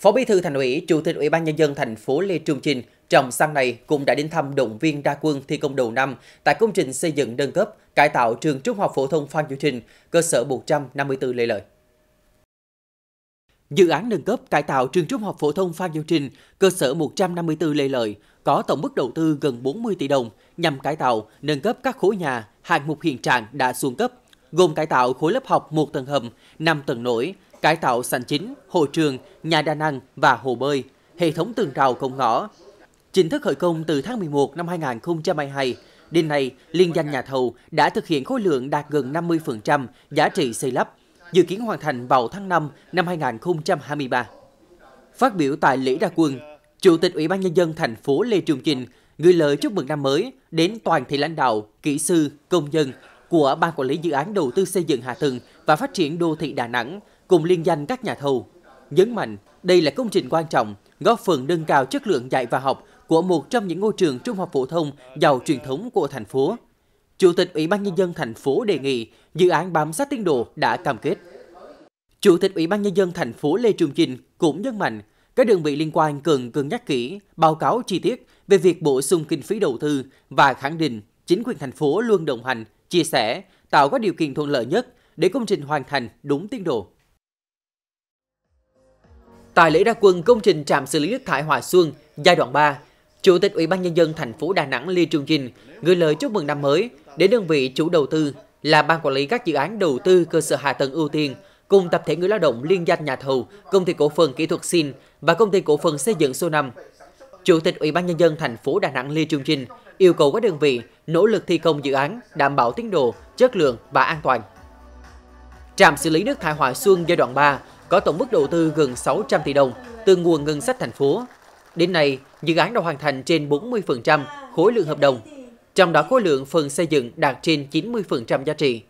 Phó Bí thư Thành ủy, Chủ tịch Ủy ban nhân dân thành phố Lê Trung Trinh trong sáng nay cũng đã đến thăm động viên đa quân thi công đầu năm tại công trình xây dựng nâng cấp cải tạo trường Trung học phổ thông Phan Chu Trinh, cơ sở 154 Lê Lợi. Dự án nâng cấp cải tạo trường Trung học phổ thông Phan Chu Trinh, cơ sở 154 Lê Lợi có tổng mức đầu tư gần 40 tỷ đồng nhằm cải tạo, nâng cấp các khối nhà, hạng mục hiện trạng đã xuống cấp, gồm cải tạo khối lớp học một tầng hầm, 5 tầng nổi, cải tạo sành chính, hồ trường, nhà đa năng và hồ bơi, hệ thống tường rào cổng ngõ. Chính thức khởi công từ tháng 11 năm 2022, đến nay liên danh nhà thầu đã thực hiện khối lượng đạt gần 50% giá trị xây lắp, dự kiến hoàn thành vào tháng 5 năm 2023. Phát biểu tại lễ ra quân, Chủ tịch Ủy ban Nhân dân thành phố Lê Trường Chinh gửi lời chúc mừng năm mới đến toàn thể lãnh đạo, kỹ sư, công nhân của Ban Quản lý Dự án Đầu tư xây dựng hạ tầng và phát triển đô thị Đà Nẵng cùng liên danh các nhà thầu. Nhấn mạnh, đây là công trình quan trọng, góp phần nâng cao chất lượng dạy và học của một trong những ngôi trường trung học phổ thông giàu truyền thống của thành phố. Chủ tịch Ủy ban Nhân dân thành phố đề nghị dự án bám sát tiến độ đã cam kết. Chủ tịch Ủy ban Nhân dân thành phố Lê Trường Chinh cũng nhấn mạnh các đơn vị liên quan cần cân nhắc kỹ, báo cáo chi tiết về việc bổ sung kinh phí đầu tư và khẳng định chính quyền thành phố luôn đồng hành, chia sẻ, tạo các điều kiện thuận lợi nhất để công trình hoàn thành đúng tiến độ. Tại lễ ra quân công trình trạm xử lý nước thải Hòa Xuân giai đoạn 3, Chủ tịch Ủy ban nhân dân thành phố Đà Nẵng Lê Trường Chinh gửi lời chúc mừng năm mới đến đơn vị chủ đầu tư là ban quản lý các dự án đầu tư cơ sở hạ tầng ưu tiên cùng tập thể người lao động liên danh nhà thầu, công ty cổ phần kỹ thuật Sin và công ty cổ phần xây dựng số 5. Chủ tịch Ủy ban nhân dân thành phố Đà Nẵng Lê Trường Chinh yêu cầu các đơn vị nỗ lực thi công dự án đảm bảo tiến độ, chất lượng và an toàn. Trạm xử lý nước thải Hòa Xuân giai đoạn 3 có tổng mức đầu tư gần 600 tỷ đồng từ nguồn ngân sách thành phố. Đến nay, dự án đã hoàn thành trên 40% khối lượng hợp đồng, trong đó khối lượng phần xây dựng đạt trên 90% giá trị.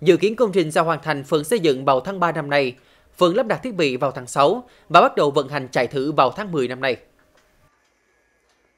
Dự kiến công trình sẽ hoàn thành phần xây dựng vào tháng 3 năm nay, phần lắp đặt thiết bị vào tháng 6 và bắt đầu vận hành chạy thử vào tháng 10 năm nay.